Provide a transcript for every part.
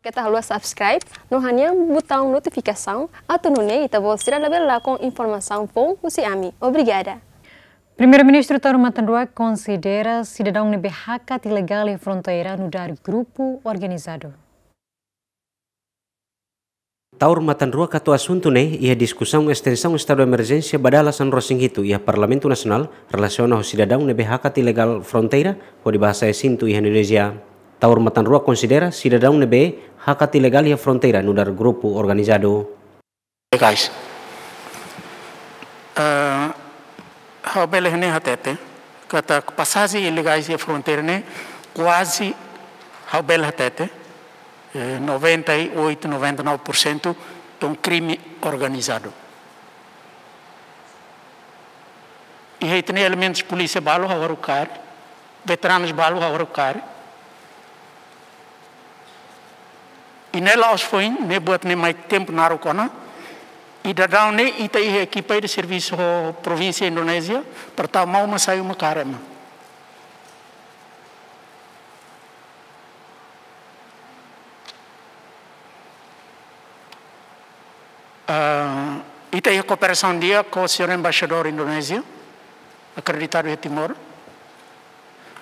Kita harus subscribe no hanya botão kita boleh sila lebih lakon informasi pun usi ami. Obrigada. Primeiro-ministro Toro Matanrua considera cidadão BHK ilegal e fronteira no dar grupo organizado. Taur Matanrua kato asunto ne ia discussão extensão estado emergência badala San hitu ia Parlamento nasional relaciona o cidadão BHK ilegal fronteira, ho di bahasa Sintu ia Indonesia. Taur Matanrua considera cidadão nebe Hakati Legalia Fronteira no dar grupo organizado. Hey guys, uh, ao belehne hatete, kata passagem ilegais de fronteira né, quase ao bel hatete, 98, eh, 99% de um crime organizado. E aí tem elementos polícia balo a orucar, veteranos balo a orucar, Pine laos foin me buat nem mai tempo na rokona. E da dau nem ita i equipa de serviço província Indonésia para tal mal uma saiu uma carema. Uh, eh, ita i cooperação dia com o senhor embaixador Indonésia, acreditado em Timor.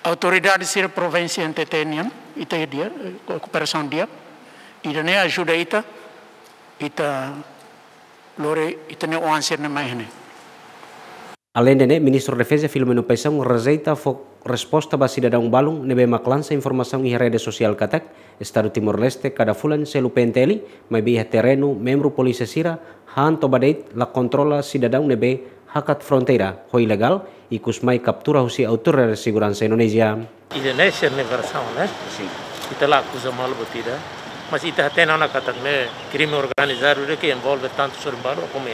Autoridade de ser província Entetenian, ita i dia, cooperação eh, dia. ne ajuda ita ita lore ne o answer ne mahene Alain de ministro da Defesa e Filomeno Paixão rezeita fok resposta ba dadang balung nebe maklansa informasi ngi rede social katak Estado Timor-Leste kada fulan selu penteli mai biha terreno membru polisi sira han badait la controla cidadão nebe hakat frontera ho ilegal ikus mai kaptura husi autor de segurança Indonesia. Indonesia ne ne eh? né? si Kita la acusa mal batida mas ita ten ana katan me crime organizado de que envolve tanto sur balo como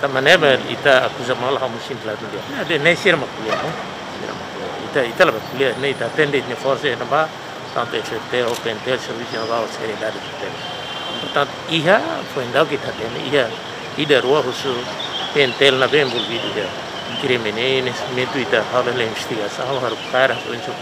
tama nebe ita akuza mala hamu sin la tulia na de ne sirma kulia no ita ita la kulia ne ita tende ne force na ba tanto open tel pentel servicio ba o seriedad de tel portanto iha foi ndau kita ita tende iha ida rua husu pentel na bem envolvido ya crime ne nesse momento ita hala la investigação harus para o enso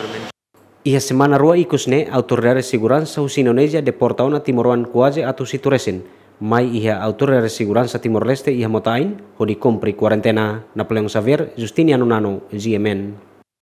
ia semana rua ikusne autoridades segurança usinonella deportauna timoruan kuaje atu situresen, mai ia autoridades segurança timor-leste ia motain, hodi komprik quarentena. Napoleon Xavier, Justiniano Nano, GMN.